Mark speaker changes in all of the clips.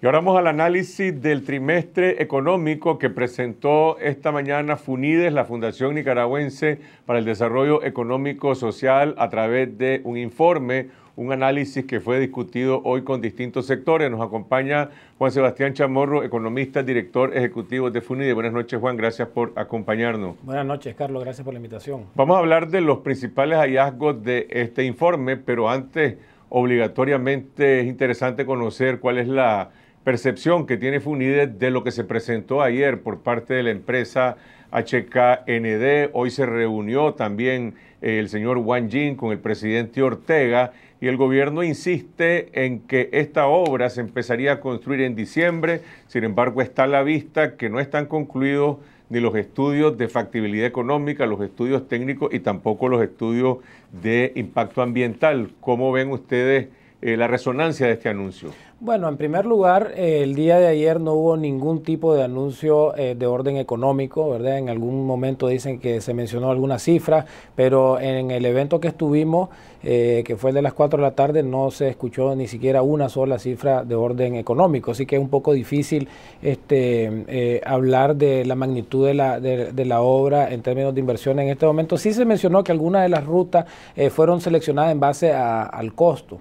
Speaker 1: Y ahora vamos al análisis del trimestre económico que presentó esta mañana FUNIDES, la Fundación Nicaragüense para el Desarrollo Económico Social, a través de un informe, un análisis que fue discutido hoy con distintos sectores. Nos acompaña Juan Sebastián Chamorro, economista, director ejecutivo de Funides. Buenas noches, Juan, gracias por acompañarnos.
Speaker 2: Buenas noches, Carlos, gracias por la invitación.
Speaker 1: Vamos a hablar de los principales hallazgos de este informe, pero antes, obligatoriamente, es interesante conocer cuál es la percepción que tiene Funides de lo que se presentó ayer por parte de la empresa HKND. Hoy se reunió también eh, el señor Wang Jin con el presidente Ortega y el gobierno insiste en que esta obra se empezaría a construir en diciembre. Sin embargo, está a la vista que no están concluidos ni los estudios de factibilidad económica, los estudios técnicos y tampoco los estudios de impacto ambiental. ¿Cómo ven ustedes? Eh, la resonancia de este anuncio?
Speaker 2: Bueno, en primer lugar, eh, el día de ayer no hubo ningún tipo de anuncio eh, de orden económico, ¿verdad? En algún momento dicen que se mencionó alguna cifra, pero en el evento que estuvimos, que fue el de las 4 de la tarde, no se escuchó ni siquiera una sola cifra de orden económico, así que es un poco difícil este, hablar de la magnitud de la, obra en términos de inversión en este momento. Sí se mencionó que algunas de las rutas fueron seleccionadas en base al costo.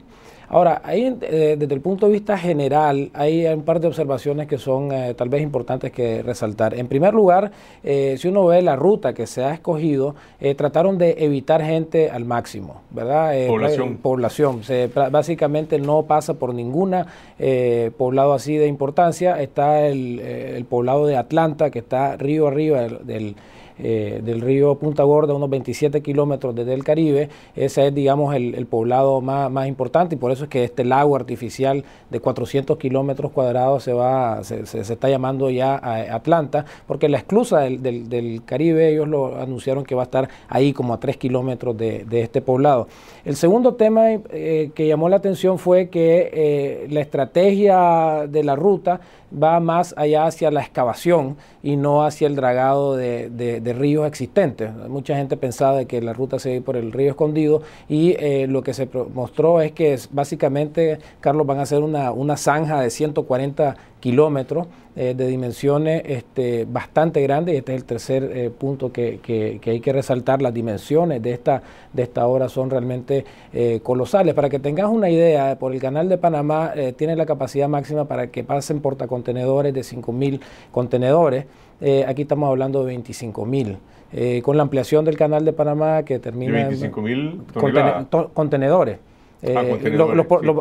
Speaker 2: Ahora, ahí eh, desde el punto de vista general, hay un par de observaciones que son eh, tal vez importantes que resaltar. En primer lugar, eh, si uno ve la ruta que se ha escogido, trataron de evitar gente al máximo, ¿verdad? Pues, población. población. Se, básicamente no pasa por ninguna poblado así de importancia. Está el, poblado de Atlanta, que está río arriba del eh, del río Punta Gorda, unos 27 kilómetros desde el Caribe. Ese es, digamos, el, poblado más, importante y por eso es que este lago artificial de 400 kilómetros cuadrados se, va, se, se, está llamando ya Atlanta, porque la esclusa del, Caribe, ellos lo anunciaron que va a estar ahí como a 3 kilómetros de, este poblado. El segundo tema eh, que llamó la atención fue que eh, la estrategia de la ruta va más allá hacia la excavación y no hacia el dragado de, ríos existentes. Mucha gente pensaba de que la ruta se iba por el río escondido y eh, lo que se mostró es que básicamente, Carlos, van a hacer una, zanja de 140 kilómetros eh, de dimensiones este, bastante grandes y este es el tercer eh, punto que, hay que resaltar, las dimensiones de esta, de esta obra son realmente colosales. Para que tengas una idea, por el canal de Panamá tiene la capacidad máxima para que pasen por contenedores, de 5.000 contenedores. Eh, aquí estamos hablando de 25.000. Eh, con la ampliación del canal de Panamá que termina...
Speaker 1: 25.000
Speaker 2: contenedores.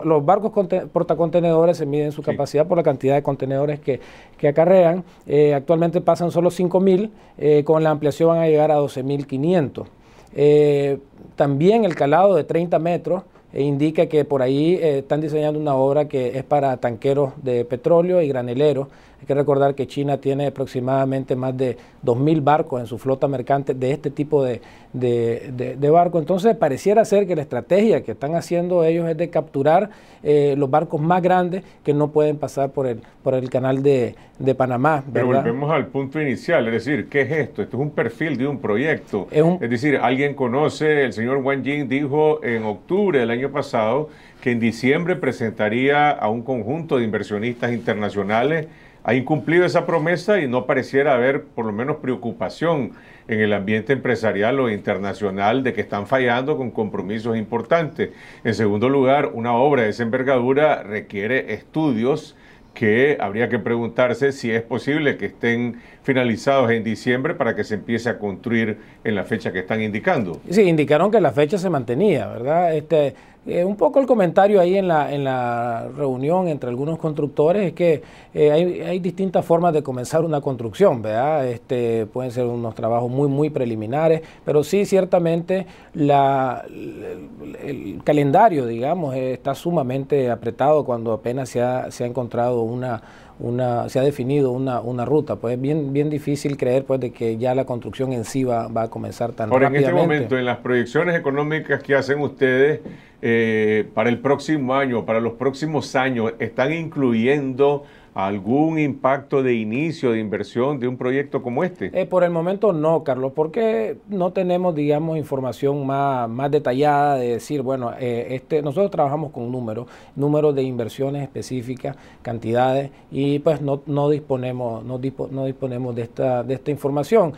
Speaker 2: los, barcos portacontenedores se miden su capacidad por la cantidad de contenedores que, acarrean. Eh, actualmente pasan solo 5.000, con la ampliación van a llegar a 12.500. también el calado de 30 metros e indica que por ahí eh, están diseñando una obra que es para tanqueros de petróleo y graneleros hay que recordar que China tiene aproximadamente más de 2.000 barcos en su flota mercante de este tipo de, de, barco. Entonces pareciera ser que la estrategia que están haciendo ellos es de capturar eh, los barcos más grandes que no pueden pasar por el, por el canal de, Panamá. Pero volvemos
Speaker 1: al punto inicial, es decir, ¿qué es esto? Esto es un perfil de un proyecto. es decir, alguien conoce, el señor Wang Jing dijo en octubre del año pasado que en diciembre presentaría a un conjunto de inversionistas internacionales ha incumplido esa promesa y no pareciera haber por lo menos preocupación en el ambiente empresarial o internacional de que están fallando con compromisos importantes. En segundo lugar, una obra de esa envergadura requiere estudios que habría que preguntarse si es posible que estén finalizados en diciembre para que se empiece a construir en la fecha que están indicando.
Speaker 2: Sí, indicaron que la fecha se mantenía, ¿verdad? Este, eh, un poco el comentario ahí en la, en la reunión entre algunos constructores es que eh, hay, distintas formas de comenzar una construcción, ¿verdad? Este, pueden ser unos trabajos muy, muy preliminares, pero sí, ciertamente, la, el, calendario, digamos, está sumamente apretado cuando apenas se ha, encontrado una una, se ha definido una, ruta. Pues es bien, bien difícil creer pues, de que ya la construcción en sí va, a comenzar tan rápidamente. Ahora, en este momento,
Speaker 1: en las proyecciones económicas que hacen ustedes, eh, para el próximo año, para los próximos años, están incluyendo algún impacto de inicio de inversión de un proyecto como este?
Speaker 2: Eh, por el momento no, Carlos, porque no tenemos, digamos, información más, más detallada de decir, bueno, eh, este, nosotros trabajamos con números, números de inversiones específicas, cantidades, y pues no, disponemos, no, no disponemos de esta, de esta información.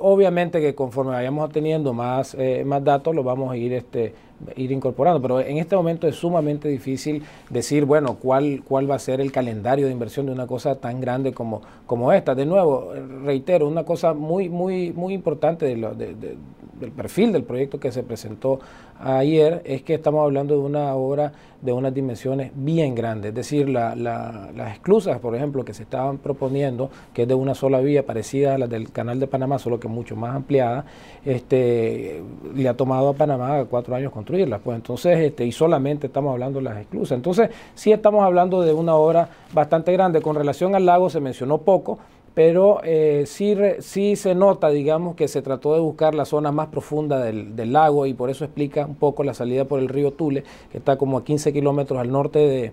Speaker 2: obviamente que conforme vayamos teniendo más, más datos, lo vamos a ir este, ir incorporando, pero en este momento es sumamente difícil decir, bueno, cuál, cuál va a ser el calendario de inversión de una cosa tan grande como, como esta. De nuevo, reitero, una cosa muy, muy, muy importante de, lo, de, del perfil del proyecto que se presentó ayer es que estamos hablando de una obra de unas dimensiones bien grandes, es decir, la, las esclusas, por ejemplo, que se estaban proponiendo, que es de una sola vía parecida a la del Canal de Panamá, solo que mucho más ampliada, este, le ha tomado a Panamá cuatro años construirlas, pues entonces, este, y solamente estamos hablando de las esclusas. Entonces, sí estamos hablando de una obra bastante grande. Con relación al lago se mencionó poco, pero eh, sí, sí, se nota, digamos, que se trató de buscar la zona más profunda del, lago y por eso explica un poco la salida por el río Tule, que está como a 15 kilómetros al norte de,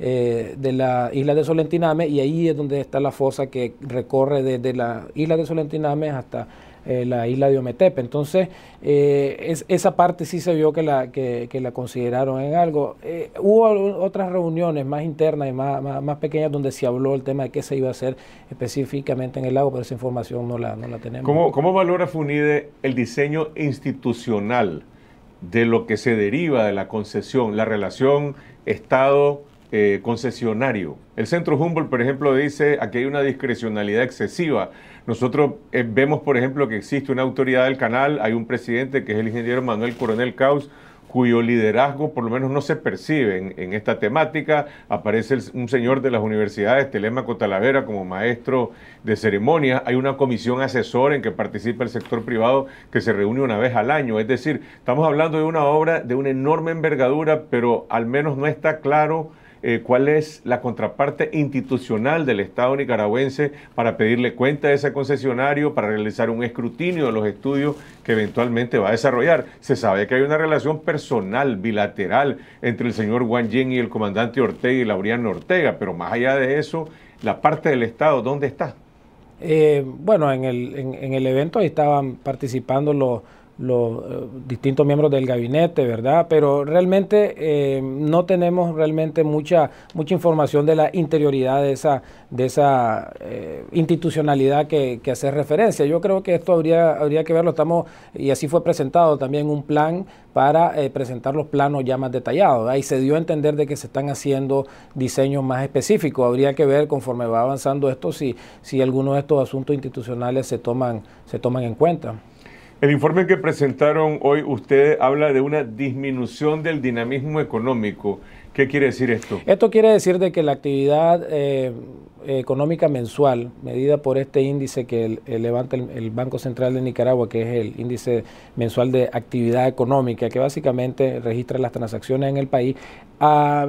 Speaker 2: eh, de, la isla de Solentiname y ahí es donde está la fosa que recorre desde la isla de Solentiname hasta eh, la isla de Ometepe. Entonces, eh, es, esa parte sí se vio que la, que, la consideraron en algo. Eh, hubo otras reuniones más internas y más, pequeñas donde se habló el tema de qué se iba a hacer específicamente en el lago, pero esa información no la, no la tenemos.
Speaker 1: ¿Cómo, valora FUNIDE el diseño institucional de lo que se deriva de la concesión, la relación Estado? concesionario. El centro Humboldt, por ejemplo, dice aquí hay una discrecionalidad excesiva nosotros eh, vemos, por ejemplo, que existe una autoridad del canal, hay un presidente que es el ingeniero Manuel Coronel Caus, cuyo liderazgo por lo menos no se percibe en, esta temática. Aparece un señor de las universidades, Telemaco Talavera, como maestro de ceremonias. Hay una comisión asesora en que participa el sector privado que se reúne una vez al año. Es decir, estamos hablando de una obra de una enorme envergadura, pero al menos no está claro eh, cuál es la contraparte institucional del Estado nicaragüense para pedirle cuenta a ese concesionario, para realizar un escrutinio de los estudios que eventualmente va a desarrollar. Se sabe que hay una relación personal, bilateral, entre el señor Wang Yen y el comandante Ortega y Lauriano Ortega, pero más allá de eso, la parte del Estado, ¿dónde está?
Speaker 2: Eh, bueno, en el, en el evento estaban participando los los eh, distintos miembros del gabinete, ¿verdad? Pero realmente eh, no tenemos realmente mucha, mucha información de la interioridad de esa, de esa eh, institucionalidad que, hace referencia. Yo creo que esto habría, habría que verlo, estamos, y así fue presentado también un plan para presentar los planos ya más detallados. Ahí se dio a entender de que se están haciendo diseños más específicos. Habría que ver conforme va avanzando esto si, si algunos de estos asuntos institucionales se toman, se toman en cuenta.
Speaker 1: El informe que presentaron hoy ustedes habla de una disminución del dinamismo económico. ¿Qué quiere decir esto?
Speaker 2: Esto quiere decir de que la actividad eh, económica mensual, medida por este índice que levanta el, Banco Central de Nicaragua, que es el índice mensual de actividad económica, que básicamente registra las transacciones en el país, ha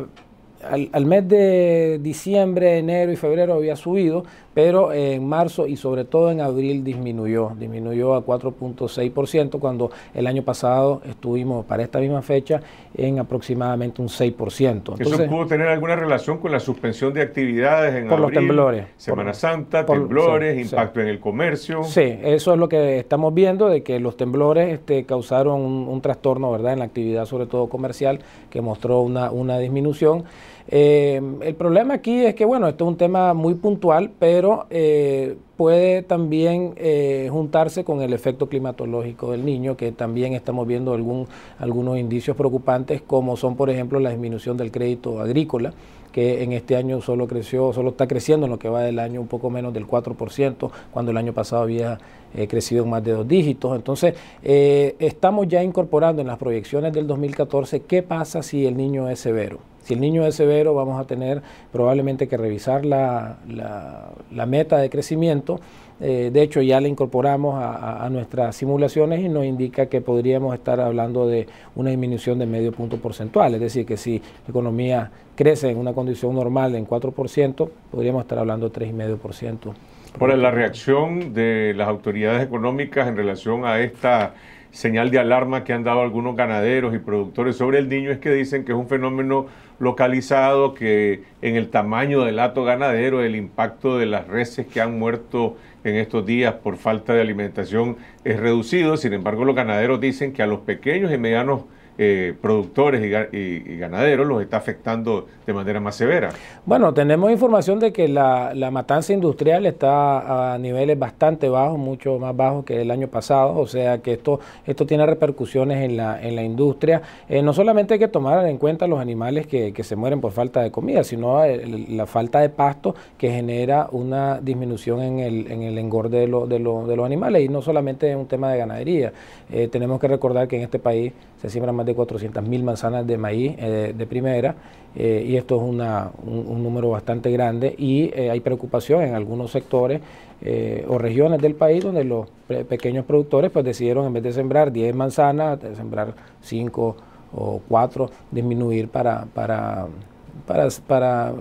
Speaker 2: al, mes de diciembre, enero y febrero había subido, pero en marzo y sobre todo en abril disminuyó, disminuyó a 4.6% cuando el año pasado estuvimos para esta misma fecha en aproximadamente un 6%. Entonces, ¿Eso
Speaker 1: pudo tener alguna relación con la suspensión de actividades en por los temblores? Semana Santa, temblores, impacto en el comercio. Sí,
Speaker 2: eso es lo que estamos viendo, de que los temblores este, causaron un, trastorno ¿verdad? en la actividad, sobre todo comercial, que mostró una, una disminución. Eh, el problema aquí es que, bueno, esto es un tema muy puntual, pero eh, puede también eh, juntarse con el efecto climatológico del niño, que también estamos viendo algún, algunos indicios preocupantes, como son, por ejemplo, la disminución del crédito agrícola, que en este año solo creció, solo está creciendo en lo que va del año un poco menos del 4%, cuando el año pasado había eh, crecido en más de dos dígitos. Entonces, estamos ya incorporando en las proyecciones del 2014 qué pasa si el niño es severo. Si el niño es severo, vamos a tener probablemente que revisar la, meta de crecimiento. Eh, de hecho, ya la incorporamos a, nuestras simulaciones y nos indica que podríamos estar hablando de una disminución de medio punto porcentual. Es decir, que si la economía crece en una condición normal en 4%, podríamos estar hablando de 3,5%. Ahora, la
Speaker 1: reacción de las autoridades económicas en relación a esta señal de alarma que han dado algunos ganaderos y productores sobre el niño es que dicen que es un fenómeno localizado, que en el tamaño del hato ganadero, el impacto de las reses que han muerto en estos días por falta de alimentación es reducido. Sin embargo, los ganaderos dicen que a los pequeños y medianos eh, productores y, ganaderos los está afectando de manera más severa.
Speaker 2: Bueno, tenemos información de que la, matanza industrial está a niveles bastante bajos, mucho más bajos que el año pasado, o sea que esto, esto tiene repercusiones en la, en la industria. Eh, no solamente hay que tomar en cuenta los animales que, se mueren por falta de comida, sino eh, la falta de pasto que genera una disminución en el, en el engorde de, de, los animales y no solamente es un tema de ganadería. tenemos que recordar que en este país se siembra más de de mil manzanas de maíz eh, de primera eh, y esto es una, un, número bastante grande y eh, hay preocupación en algunos sectores o regiones del país donde los pequeños productores pues decidieron en vez de sembrar 10 manzanas, sembrar 5 o 4, disminuir para, para para,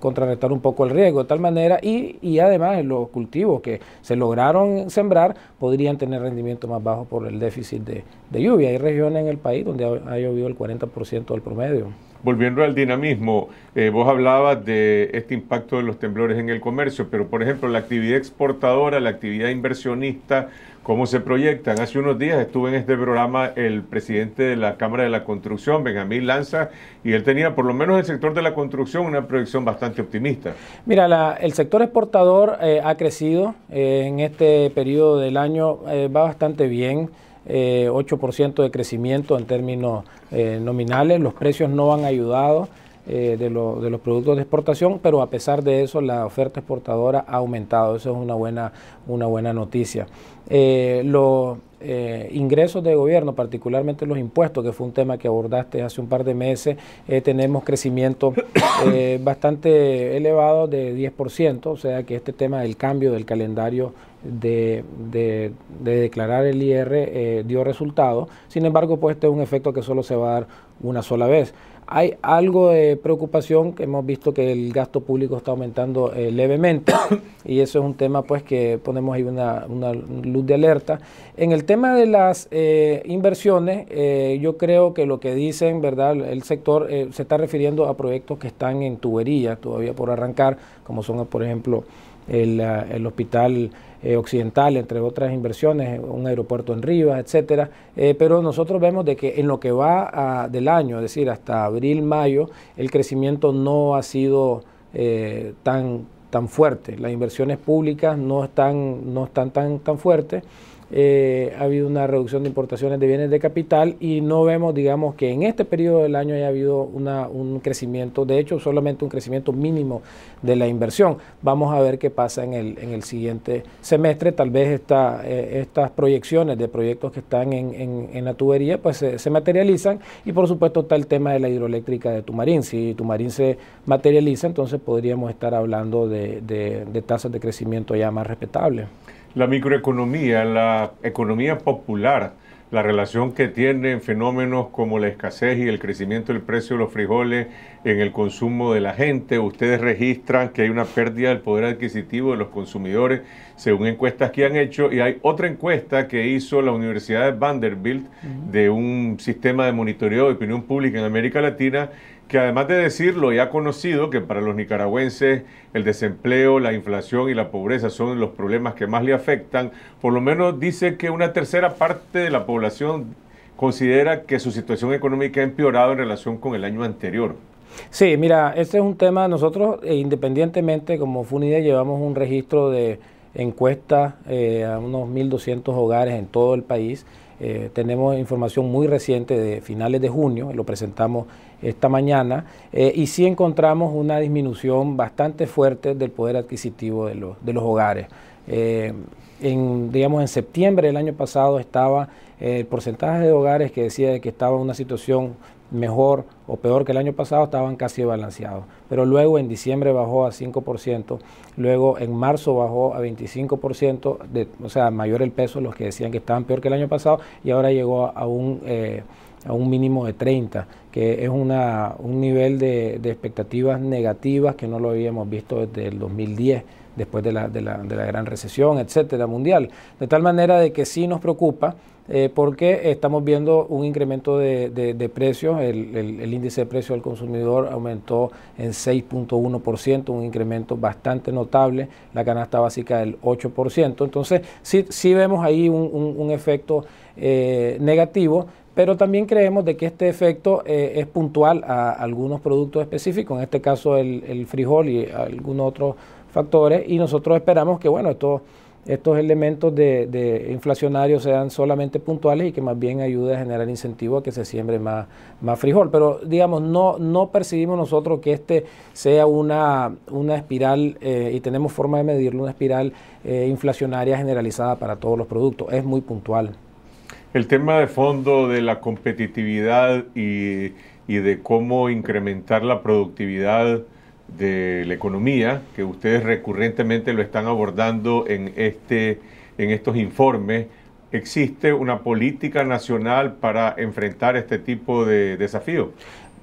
Speaker 2: contrarrestar un poco el riesgo de tal manera y, y, además los cultivos que se lograron sembrar podrían tener rendimiento más bajo por el déficit de, lluvia. Hay regiones en el país donde ha, llovido el 40% del promedio.
Speaker 1: Volviendo al dinamismo, eh, vos hablabas de este impacto de los temblores en el comercio, pero por ejemplo la actividad exportadora, la actividad inversionista, cómo se proyectan. Hace unos días estuve en este programa el presidente de la Cámara de la Construcción, Benjamín Lanza, y él tenía, por lo menos en el sector de la construcción, una proyección bastante optimista.
Speaker 2: Mira, el sector exportador eh, ha crecido eh, en este periodo del año, eh, va bastante bien. 8% de crecimiento en términos nominales, los precios no han ayudado, eh, de, los productos de exportación, pero a pesar de eso la oferta exportadora ha aumentado. Eso es una buena, una buena noticia. Eh, los eh, ingresos de gobierno, particularmente los impuestos, que fue un tema que abordaste hace un par de meses, tenemos crecimiento bastante elevado de 10%, o sea que este tema del cambio del calendario de, de, declarar el IR dio resultado. Sin embargo, pues este es un efecto que solo se va a dar una sola vez. Hay algo de preocupación que hemos visto que el gasto público está aumentando eh, levemente y eso es un tema pues que ponemos ahí una, luz de alerta. En el tema de las eh, inversiones, eh, yo creo que lo que dicen, ¿verdad? El sector se está refiriendo a proyectos que están en tubería todavía por arrancar, como son por ejemplo el, el hospital eh, occidental, entre otras inversiones, un aeropuerto en Rivas, etcétera. Eh, pero nosotros vemos de que en lo que va del año, es decir, hasta abril, mayo, el crecimiento no ha sido eh, tan, tan fuerte. Las inversiones públicas no están, no están tan, tan fuertes. Eh, ha habido una reducción de importaciones de bienes de capital y no vemos, digamos, que en este periodo del año haya habido un crecimiento, de hecho, solamente un crecimiento mínimo de la inversión. Vamos a ver qué pasa en el, en el siguiente semestre. Tal vez eh, estas proyecciones de proyectos que están en, en, la tubería pues se, materializan y, por supuesto, está el tema de la hidroeléctrica de Tumarín. Si Tumarín se materializa, entonces podríamos estar hablando de tasas de crecimiento ya más respetables la microeconomía, la economía
Speaker 1: popular, la relación que tienen fenómenos como la escasez y el crecimiento del precio de los frijoles en el consumo de la gente. Ustedes registran que hay una pérdida del poder adquisitivo de los consumidores según encuestas que han hecho y hay otra encuesta que hizo la Universidad de Vanderbilt de un sistema de monitoreo de opinión pública en América Latina que además de decirlo ya conocido, que para los nicaragüenses el desempleo, la inflación y la pobreza son los problemas que más le afectan, por lo menos dice que una tercera parte de la población considera que su situación económica ha empeorado en relación con el año anterior.
Speaker 2: Sí, mira, este es un tema, nosotros eh, independientemente como FUNIDE llevamos un registro de encuesta eh, a unos 1.200 hogares en todo el país. Eh, tenemos información muy reciente de finales de junio, lo presentamos esta mañana, eh, y sí encontramos una disminución bastante fuerte del poder adquisitivo de los, de los hogares. en, digamos, en septiembre del año pasado estaba el porcentaje de hogares que decía que estaba en una situación mejor o peor que el año pasado, estaban casi balanceados. Pero luego en diciembre bajó a 5%, luego en marzo bajó a 25%, de, o sea, mayor el peso los que decían que estaban peor que el año pasado, y ahora llegó a, un... Eh, a un mínimo de 30, que es una, un nivel de, expectativas negativas que no lo habíamos visto desde el 2010, después de la, gran recesión, etcétera, mundial. De tal manera de que sí nos preocupa, eh, porque estamos viendo un incremento de, precios, el, índice de precios al consumidor aumentó en 6.1%, un incremento bastante notable, la canasta básica del 8%, entonces sí, sí vemos ahí un, un, un efecto eh, negativo, pero también creemos de que este efecto eh, es puntual a algunos productos específicos, en este caso el, frijol y algunos otros factores, y nosotros esperamos que bueno, estos, estos elementos de, inflacionarios sean solamente puntuales y que más bien ayude a generar incentivo a que se siembre más, más frijol. Pero digamos, no, no percibimos nosotros que este sea una, una espiral, eh, y tenemos forma de medirlo, una espiral inflacionaria generalizada para todos los productos, es muy puntual.
Speaker 1: El tema de fondo de la competitividad y, de cómo incrementar la productividad de la economía, que ustedes recurrentemente lo están abordando en, este, en estos informes, ¿existe una política nacional para enfrentar este tipo de
Speaker 2: desafíos?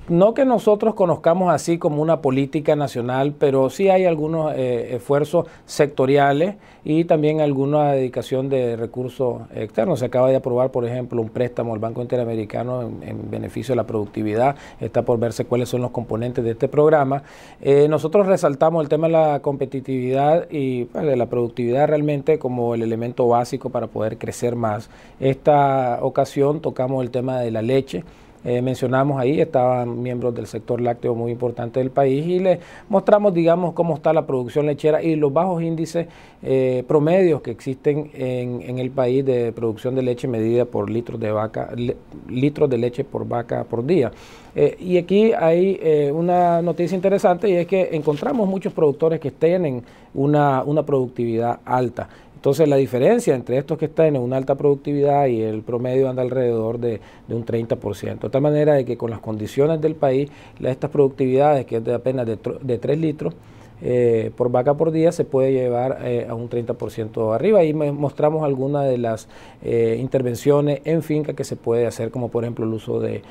Speaker 2: no que nosotros conozcamos así como una política nacional, pero sí hay algunos eh, esfuerzos sectoriales y también alguna dedicación de recursos externos. Se acaba de aprobar, por ejemplo, un préstamo al Banco Interamericano en, beneficio de la productividad. Está por verse cuáles son los componentes de este programa. Eh, nosotros resaltamos el tema de la competitividad y pues, de la productividad realmente como el elemento básico para poder crecer más. Esta ocasión tocamos el tema de la leche eh, mencionamos ahí, estaban miembros del sector lácteo muy importante del país y les mostramos, digamos, cómo está la producción lechera y los bajos índices eh, promedios que existen en, el país de producción de leche medida por litros de vaca, litros de leche por vaca por día. Eh, y aquí hay una noticia interesante y es que encontramos muchos productores que estén en una productividad alta. Entonces la diferencia entre estos que están en una alta productividad y el promedio anda alrededor de, un 30%. De tal manera de que con las condiciones del país, estas productividades que es de apenas de, 3 litros eh, por vaca por día, se puede llevar eh, a un 30% arriba. Y mostramos algunas de las eh, intervenciones en finca que se puede hacer, como por ejemplo el uso de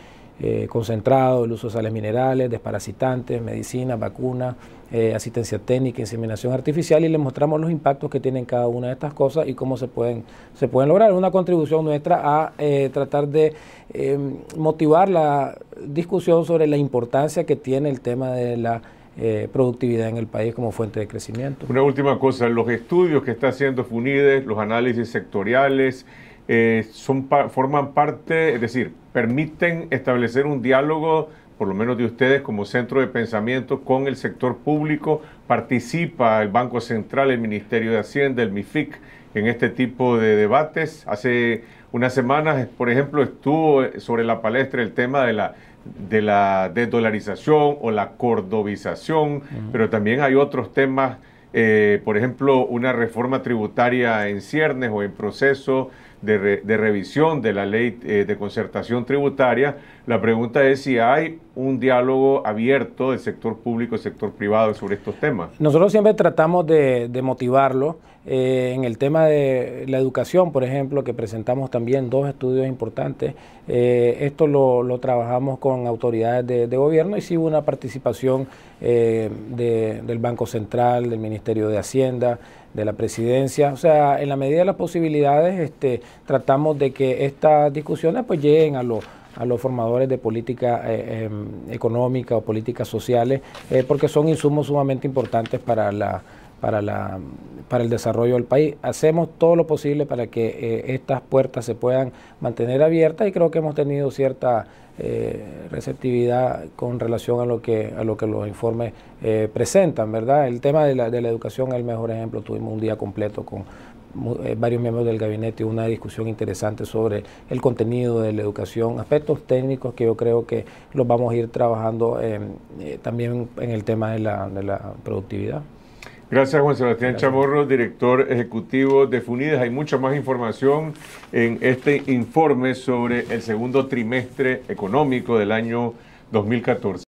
Speaker 2: eh, concentrado, el uso de sales minerales, desparasitantes, medicina, vacunas, eh, asistencia técnica, inseminación artificial y les mostramos los impactos que tienen cada una de estas cosas y cómo se pueden, se pueden lograr. Una contribución nuestra a eh, tratar de em, motivar la discusión sobre la importancia que tiene el tema de la productividad en el país como fuente de crecimiento.
Speaker 1: Una última cosa, los estudios que está haciendo FUNIDES, los análisis sectoriales, eh, son forman parte, es decir, permiten establecer un diálogo, por lo menos de ustedes como centro de pensamiento, con el sector público. Participa el Banco Central, el Ministerio de Hacienda, el MIFIC en este tipo de debates. Hace unas semanas, por ejemplo, estuvo sobre la palestra el tema de la de la desdolarización o la cordobización, pero también hay otros temas, eh, por ejemplo, una reforma tributaria en ciernes o en proceso, de, revisión de la ley eh, de concertación tributaria. La pregunta es si hay un diálogo abierto del sector público y sector privado sobre estos temas.
Speaker 2: Nosotros siempre tratamos de, motivarlo. Eh, en el tema de la educación, por ejemplo, que presentamos también dos estudios importantes, eh, esto lo, trabajamos con autoridades de, gobierno y sí hubo una participación del Banco Central, del Ministerio de Hacienda, de la presidencia. O sea, en la medida de las posibilidades, este, tratamos de que estas discusiones pues lleguen a los a los formadores de política eh, em, económica o políticas sociales, eh, porque son insumos sumamente importantes para la, para, la, para el desarrollo del país. Hacemos todo lo posible para que eh, estas puertas se puedan mantener abiertas y creo que hemos tenido cierta eh, receptividad con relación a lo que, a lo que los informes eh, presentan, ¿verdad? El tema de la, de la educación es el mejor ejemplo. Tuvimos un día completo con varios miembros del gabinete y una discusión interesante sobre el contenido de la educación, aspectos técnicos que yo creo que los vamos a ir trabajando también en el tema de la, de la productividad. Gracias Juan Sebastián Chamorro,
Speaker 1: director ejecutivo de Funides. Hay mucha más información en este informe sobre el segundo trimestre económico del año 2014.